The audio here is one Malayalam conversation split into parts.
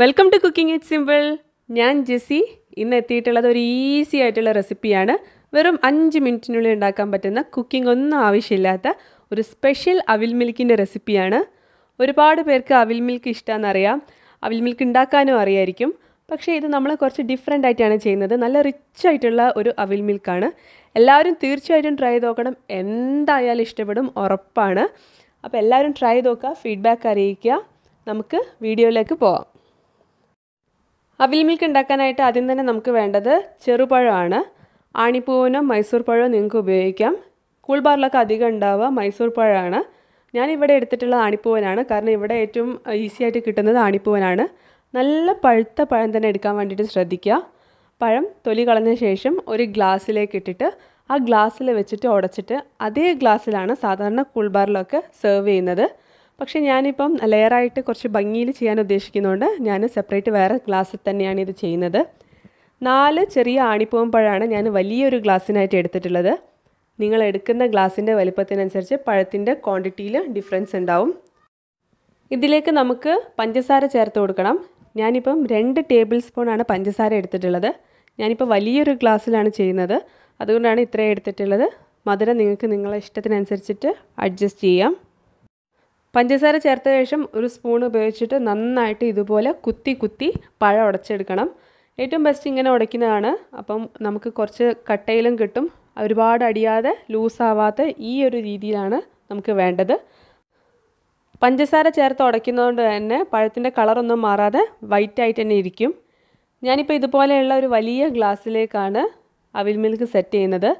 welcome to cooking it simple ഞാൻ ജെസ്സി ഇന്ന് എത്തിയിട്ടുള്ളത് ഒരു ഈസി ആയിട്ടുള്ള റെസിപ്പിയാണ് വെറും അഞ്ച് മിനിറ്റിനുള്ളിൽ ഉണ്ടാക്കാൻ പറ്റുന്ന കുക്കിംഗ് ഒന്നും ആവശ്യമില്ലാത്ത ഒരു സ്പെഷ്യൽ അവിൽ മിൽക്കിൻ്റെ റെസിപ്പിയാണ് ഒരുപാട് പേർക്ക് അവിൽ മിൽക്ക് ഇഷ്ടമെന്നറിയാം അവിൽ മിൽക്ക് ഉണ്ടാക്കാനും അറിയായിരിക്കും പക്ഷേ ഇത് നമ്മൾ കുറച്ച് ഡിഫറെൻ്റ് ആയിട്ടാണ് ചെയ്യുന്നത് നല്ല റിച്ച് ആയിട്ടുള്ള ഒരു അവിൽ മിൽക്കാണ് എല്ലാവരും തീർച്ചയായിട്ടും ട്രൈ ചെയ്ത് നോക്കണം എന്തായാലും ഇഷ്ടപ്പെടും ഉറപ്പാണ് അപ്പോൾ എല്ലാവരും ട്രൈ ചെയ്ത് നോക്കുക ഫീഡ്ബാക്ക് അറിയിക്കുക നമുക്ക് വീഡിയോയിലേക്ക് പോവാം അവിൽ മിൽക്ക് ഉണ്ടാക്കാനായിട്ട് ആദ്യം തന്നെ നമുക്ക് വേണ്ടത് ചെറുപഴമാണ് ആണിപ്പൂവിനോ മൈസൂർ പഴമോ നിങ്ങൾക്ക് ഉപയോഗിക്കാം കൂൾ അധികം ഉണ്ടാവുക മൈസൂർ പഴമാണ് ഞാനിവിടെ എടുത്തിട്ടുള്ളത് ആണിപ്പൂവനാണ് കാരണം ഇവിടെ ഏറ്റവും ഈസി ആയിട്ട് കിട്ടുന്നത് ആണിപ്പൂവനാണ് നല്ല പഴുത്ത പഴം തന്നെ എടുക്കാൻ വേണ്ടിയിട്ട് ശ്രദ്ധിക്കുക പഴം തൊലി കളഞ്ഞ ശേഷം ഒരു ഗ്ലാസ്സിലേക്ക് ഇട്ടിട്ട് ആ ഗ്ലാസ്സിൽ വെച്ചിട്ട് ഉടച്ചിട്ട് അതേ ഗ്ലാസ്സിലാണ് സാധാരണ കൂൾ സെർവ് ചെയ്യുന്നത് പക്ഷേ ഞാനിപ്പം ലെയറായിട്ട് കുറച്ച് ഭംഗിയിൽ ചെയ്യാൻ ഉദ്ദേശിക്കുന്നതുകൊണ്ട് ഞാൻ സെപ്പറേറ്റ് വേറെ ഗ്ലാസ്സിൽ തന്നെയാണ് ഇത് ചെയ്യുന്നത് നാല് ചെറിയ ആണിപ്പൂവൻ പഴമാണ് ഞാൻ വലിയൊരു ഗ്ലാസ്സിനായിട്ട് എടുത്തിട്ടുള്ളത് നിങ്ങൾ എടുക്കുന്ന ഗ്ലാസ്സിൻ്റെ വലിപ്പത്തിനനുസരിച്ച് പഴത്തിൻ്റെ ക്വാണ്ടിറ്റിയിൽ ഡിഫറൻസ് ഉണ്ടാവും ഇതിലേക്ക് നമുക്ക് പഞ്ചസാര ചേർത്ത് കൊടുക്കണം ഞാനിപ്പം രണ്ട് ടേബിൾ സ്പൂണാണ് പഞ്ചസാര എടുത്തിട്ടുള്ളത് ഞാനിപ്പോൾ വലിയൊരു ഗ്ലാസ്സിലാണ് ചെയ്യുന്നത് അതുകൊണ്ടാണ് ഇത്രയും എടുത്തിട്ടുള്ളത് മധുരം നിങ്ങൾക്ക് നിങ്ങളെ ഇഷ്ടത്തിനനുസരിച്ചിട്ട് അഡ്ജസ്റ്റ് ചെയ്യാം പഞ്ചസാര ചേർത്ത ശേഷം ഒരു സ്പൂൺ ഉപയോഗിച്ചിട്ട് നന്നായിട്ട് ഇതുപോലെ കുത്തി കുത്തി പഴം ഉടച്ചെടുക്കണം ഏറ്റവും ബെസ്റ്റ് ഇങ്ങനെ ഉടയ്ക്കുന്നതാണ് അപ്പം നമുക്ക് കുറച്ച് കട്ടയിലും കിട്ടും ഒരുപാട് അടിയാതെ ലൂസാവാത്ത ഈ ഒരു രീതിയിലാണ് നമുക്ക് വേണ്ടത് പഞ്ചസാര ചേർത്ത് ഉടയ്ക്കുന്നതുകൊണ്ട് തന്നെ പഴത്തിൻ്റെ കളറൊന്നും മാറാതെ വൈറ്റ് തന്നെ ഇരിക്കും ഞാനിപ്പോൾ ഇതുപോലെയുള്ള ഒരു വലിയ ഗ്ലാസ്സിലേക്കാണ് അവിൽ മിൽക്ക് സെറ്റ് ചെയ്യുന്നത്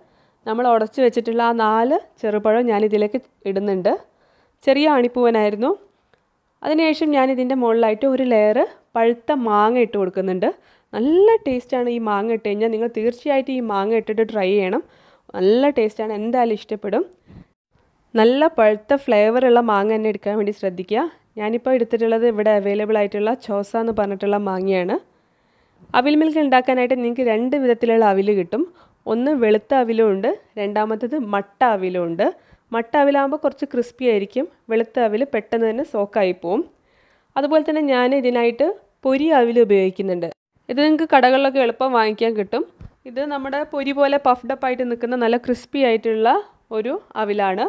നമ്മൾ ഉടച്ച് വെച്ചിട്ടുള്ള ആ നാല് ചെറുപഴം ഞാനിതിലേക്ക് ഇടുന്നുണ്ട് ചെറിയ അണിപ്പൂവനായിരുന്നു അതിനുശേഷം ഞാനിതിൻ്റെ മുകളിലായിട്ട് ഒരു ലെയർ പഴുത്ത മാങ്ങ ഇട്ട് കൊടുക്കുന്നുണ്ട് നല്ല ടേസ്റ്റാണ് ഈ മാങ്ങ ഇട്ട് കഴിഞ്ഞാൽ നിങ്ങൾ തീർച്ചയായിട്ടും ഈ മാങ്ങ ഇട്ടിട്ട് ട്രൈ ചെയ്യണം നല്ല ടേസ്റ്റാണ് എന്തായാലും ഇഷ്ടപ്പെടും നല്ല പഴുത്ത ഫ്ലേവറുള്ള മാങ്ങ തന്നെ എടുക്കാൻ വേണ്ടി ശ്രദ്ധിക്കുക ഞാനിപ്പോൾ എടുത്തിട്ടുള്ളത് ഇവിടെ അവൈലബിൾ ആയിട്ടുള്ള ചോസ എന്ന് പറഞ്ഞിട്ടുള്ള മാങ്ങയാണ് അവിൽ മിൽക്ക് ഉണ്ടാക്കാനായിട്ട് നിങ്ങൾക്ക് രണ്ട് വിധത്തിലുള്ള അവിൽ കിട്ടും ഒന്ന് വെളുത്ത അവിലും ഉണ്ട് രണ്ടാമത്തേത് മട്ട അവിലും ഉണ്ട് മട്ട അവിലാകുമ്പോൾ കുറച്ച് ക്രിസ്പി ആയിരിക്കും വെളുത്ത അവിൽ പെട്ടെന്ന് തന്നെ സോക്കായി പോവും അതുപോലെ തന്നെ ഞാൻ ഇതിനായിട്ട് പൊരി അവിൽ ഉപയോഗിക്കുന്നുണ്ട് ഇത് നിങ്ങൾക്ക് കടകളിലൊക്കെ എളുപ്പം വാങ്ങിക്കാൻ കിട്ടും ഇത് നമ്മുടെ പൊരി പോലെ ആയിട്ട് നിൽക്കുന്ന നല്ല ക്രിസ്പി ആയിട്ടുള്ള ഒരു അവിലാണ്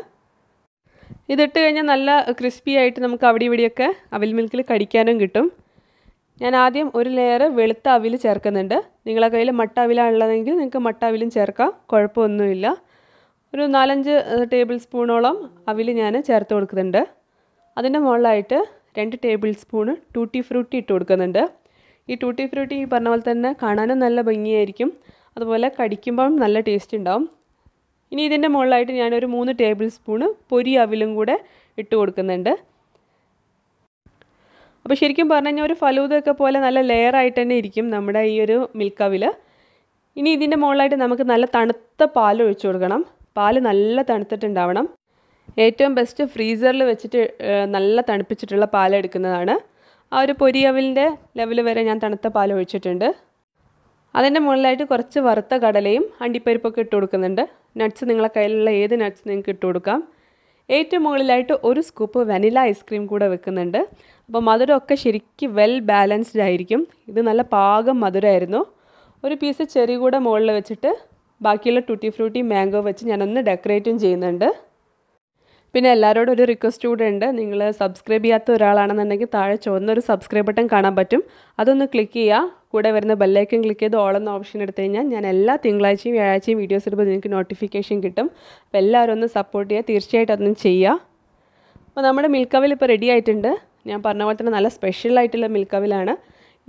ഇതിട്ട് കഴിഞ്ഞാൽ നല്ല ക്രിസ്പി ആയിട്ട് നമുക്ക് അവിടെ ഇവിടെയൊക്കെ അവിൽ മിൽക്കിൽ കടിക്കാനും കിട്ടും ഞാൻ ആദ്യം ഒരു ലെയർ വെളുത്ത അവിൽ ചേർക്കുന്നുണ്ട് നിങ്ങളെ കയ്യിൽ മട്ട അവിലാണുള്ളതെങ്കിൽ നിങ്ങൾക്ക് മട്ട അവിലും ചേർക്കാം കുഴപ്പമൊന്നുമില്ല ഒരു നാലഞ്ച് ടേബിൾ സ്പൂണോളം അവിൽ ഞാൻ ചേർത്ത് കൊടുക്കുന്നുണ്ട് അതിൻ്റെ മുകളിലായിട്ട് രണ്ട് ടേബിൾ സ്പൂണ് ടൂട്ടി ഫ്രൂട്ടി ഇട്ട് കൊടുക്കുന്നുണ്ട് ഈ ടൂട്ടി ഫ്രൂട്ടി ഈ പറഞ്ഞ പോലെ തന്നെ കാണാനും നല്ല ഭംഗിയായിരിക്കും അതുപോലെ കടിക്കുമ്പം നല്ല ടേസ്റ്റ് ഉണ്ടാവും ഇനി ഇതിൻ്റെ മുകളിലായിട്ട് ഞാനൊരു മൂന്ന് ടേബിൾ സ്പൂണ് പൊരി അവിലും കൂടെ ഇട്ട് കൊടുക്കുന്നുണ്ട് അപ്പോൾ ശരിക്കും പറഞ്ഞു ഒരു ഫലൂതൊക്കെ പോലെ നല്ല ലെയർ ആയിട്ട് തന്നെ ഇരിക്കും നമ്മുടെ ഈ ഒരു മിൽക്ക് അവിൽ ഇനി ഇതിൻ്റെ മുകളിലായിട്ട് നമുക്ക് നല്ല തണുത്ത പാൽ ഒഴിച്ചു കൊടുക്കണം പാൽ നല്ല തണുത്തിട്ടുണ്ടാവണം ഏറ്റവും ബെസ്റ്റ് ഫ്രീസറിൽ വെച്ചിട്ട് നല്ല തണുപ്പിച്ചിട്ടുള്ള പാൽ എടുക്കുന്നതാണ് ആ ഒരു പൊരിയവലിൻ്റെ ലെവൽ വരെ ഞാൻ തണുത്ത പാൽ ഒഴിച്ചിട്ടുണ്ട് അതിൻ്റെ മുകളിലായിട്ട് കുറച്ച് വറുത്ത കടലയും അണ്ടിപ്പരിപ്പൊക്കെ ഇട്ട് കൊടുക്കുന്നുണ്ട് നട്ട്സ് നിങ്ങളെ കയ്യിലുള്ള ഏത് നട്ട്സ് നിങ്ങൾക്ക് ഇട്ട് കൊടുക്കാം ഏറ്റവും മുകളിലായിട്ട് ഒരു സ്കൂപ്പ് വനില ഐസ്ക്രീം കൂടെ വെക്കുന്നുണ്ട് അപ്പോൾ മധുരമൊക്കെ ശരിക്കും വെൽ ബാലൻസ്ഡ് ആയിരിക്കും ഇത് നല്ല പാകം മധുരമായിരുന്നു ഒരു പീസ് ചെറി കൂടെ മുകളിൽ വെച്ചിട്ട് ബാക്കിയുള്ള ടൂട്ടി ഫ്രൂട്ടി മാംഗോ വെച്ച് ഞാനൊന്ന് ഡെക്കറേറ്റും ചെയ്യുന്നുണ്ട് പിന്നെ എല്ലാവരോടും ഒരു റിക്വസ്റ്റ് കൂടെ ഉണ്ട് നിങ്ങൾ സബ്സ്ക്രൈബ് ചെയ്യാത്ത ഒരാളാണെന്നുണ്ടെങ്കിൽ താഴെ ചുവന്നൊരു സബ്സ്ക്രൈബ് ബട്ടൺ കാണാൻ പറ്റും അതൊന്ന് ക്ലിക്ക് ചെയ്യുക കൂടെ വരുന്ന ബെല്ലൈക്കൻ ക്ലിക്ക് ചെയ്ത് ഓളെന്ന എന്ന ഓപ്ഷൻ എടുത്തു കഴിഞ്ഞാൽ ഞാൻ എല്ലാ തിങ്കളാഴ്ചയും വ്യാഴാഴ്ചയും വീഡിയോസ് ഇടുമ്പോൾ നിങ്ങൾക്ക് നോട്ടിഫിക്കേഷൻ കിട്ടും അപ്പോൾ എല്ലാവരും ഒന്ന് സപ്പോർട്ട് ചെയ്യുക തീർച്ചയായിട്ടും അതൊന്നും ചെയ്യുക അപ്പോൾ നമ്മുടെ മിൽക്ക് അവിൽ ഇപ്പോൾ റെഡി ആയിട്ടുണ്ട് ഞാൻ പറഞ്ഞ പോലെ തന്നെ നല്ല സ്പെഷ്യൽ ആയിട്ടുള്ള മിൽക്ക്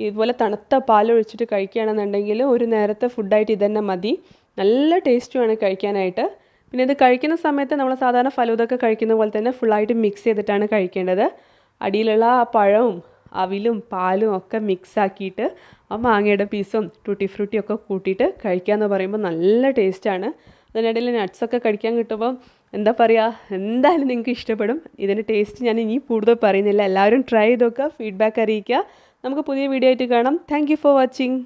ഇതുപോലെ തണുത്ത പാലൊഴിച്ചിട്ട് കഴിക്കുകയാണെന്നുണ്ടെങ്കിൽ ഒരു നേരത്തെ ഫുഡായിട്ട് ഇതുതന്നെ മതി നല്ല ടേസ്റ്റുമാണ് കഴിക്കാനായിട്ട് പിന്നെ ഇത് കഴിക്കുന്ന സമയത്ത് നമ്മൾ സാധാരണ ഫലൂതൊക്കെ കഴിക്കുന്ന പോലെ തന്നെ ഫുള്ളായിട്ട് മിക്സ് ചെയ്തിട്ടാണ് കഴിക്കേണ്ടത് അടിയിലുള്ള ആ പഴവും അവിലും പാലും ഒക്കെ മിക്സ് ആക്കിയിട്ട് ആ മാങ്ങയുടെ പീസും ടൂട്ടി ഫ്രൂട്ടി ഒക്കെ കൂട്ടിയിട്ട് കഴിക്കുക എന്ന് പറയുമ്പോൾ നല്ല ടേസ്റ്റാണ് അതിനിടയിൽ നട്ട്സൊക്കെ കഴിക്കാൻ കിട്ടുമ്പോൾ എന്താ പറയുക എന്തായാലും നിങ്ങൾക്ക് ഇഷ്ടപ്പെടും ഇതിൻ്റെ ടേസ്റ്റ് ഞാൻ ഇനി കൂടുതൽ പറയുന്നില്ല എല്ലാവരും ട്രൈ ചെയ്തൊക്കെ ഫീഡ്ബാക്ക് അറിയിക്കുക നമുക്ക് പുതിയ വീഡിയോ ആയിട്ട് കാണാം താങ്ക് ഫോർ വാച്ചിങ്